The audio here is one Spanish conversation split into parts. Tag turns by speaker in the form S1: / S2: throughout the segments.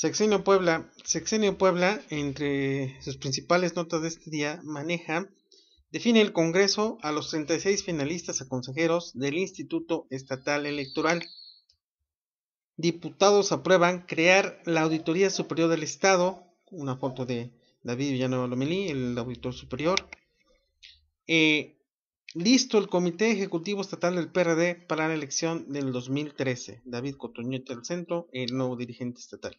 S1: Sexenio Puebla. Sexenio Puebla, entre sus principales notas de este día, maneja, define el Congreso a los 36 finalistas a consejeros del Instituto Estatal Electoral. Diputados aprueban crear la Auditoría Superior del Estado, una foto de David Villanueva Lomelí, el auditor superior. Eh, listo el Comité Ejecutivo Estatal del PRD para la elección del 2013. David Cotoñete del Centro, el nuevo dirigente estatal.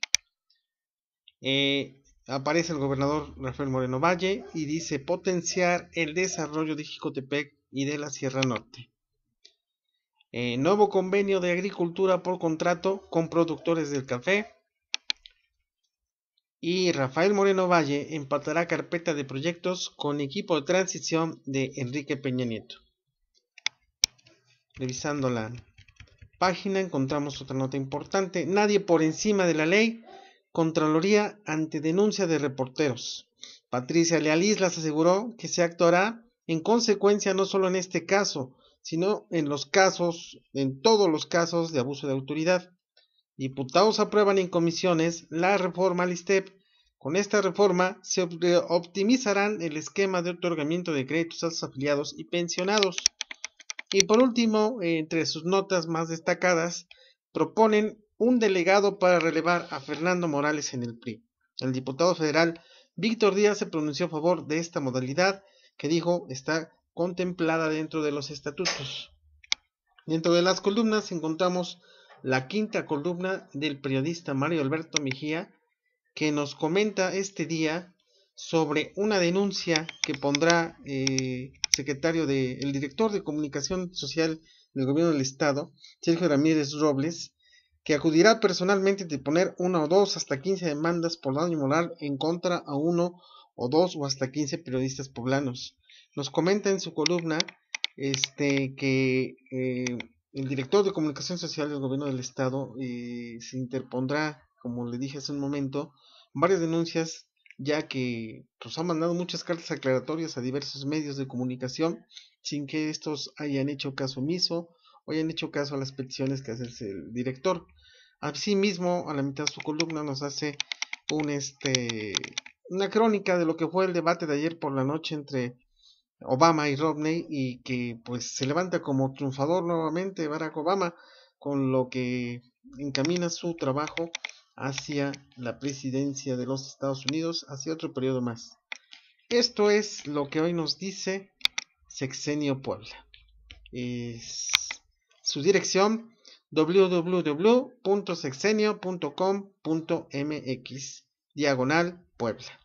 S1: Eh, aparece el gobernador Rafael Moreno Valle y dice potenciar el desarrollo de Jicotepec y de la Sierra Norte. Eh, nuevo convenio de agricultura por contrato con productores del café. Y Rafael Moreno Valle empatará carpeta de proyectos con equipo de transición de Enrique Peña Nieto. Revisando la página encontramos otra nota importante. Nadie por encima de la ley Contraloría ante denuncia de reporteros. Patricia Leal Islas aseguró que se actuará en consecuencia no solo en este caso, sino en los casos, en todos los casos de abuso de autoridad. Diputados aprueban en comisiones la reforma al ISTEP. Con esta reforma se eh, optimizarán el esquema de otorgamiento de créditos a los afiliados y pensionados. Y por último, entre sus notas más destacadas, proponen un delegado para relevar a Fernando Morales en el PRI. El diputado federal Víctor Díaz se pronunció a favor de esta modalidad que dijo está contemplada dentro de los estatutos. Dentro de las columnas encontramos la quinta columna del periodista Mario Alberto Mejía, que nos comenta este día sobre una denuncia que pondrá eh, secretario de, el director de comunicación social del gobierno del estado, Sergio Ramírez Robles, que acudirá personalmente a poner una o dos hasta 15 demandas por daño moral en contra a uno o dos o hasta 15 periodistas poblanos. Nos comenta en su columna este, que eh, el director de comunicación social del gobierno del estado eh, se interpondrá, como le dije hace un momento, varias denuncias ya que nos pues, ha mandado muchas cartas aclaratorias a diversos medios de comunicación sin que estos hayan hecho caso omiso hoy han hecho caso a las peticiones que hace el director. Asimismo, a la mitad de su columna nos hace este, una crónica de lo que fue el debate de ayer por la noche entre Obama y Rodney y que pues se levanta como triunfador nuevamente Barack Obama con lo que encamina su trabajo hacia la presidencia de los Estados Unidos, hacia otro periodo más. Esto es lo que hoy nos dice Sexenio Puebla. Es su dirección www.sexenio.com.mx, diagonal Puebla.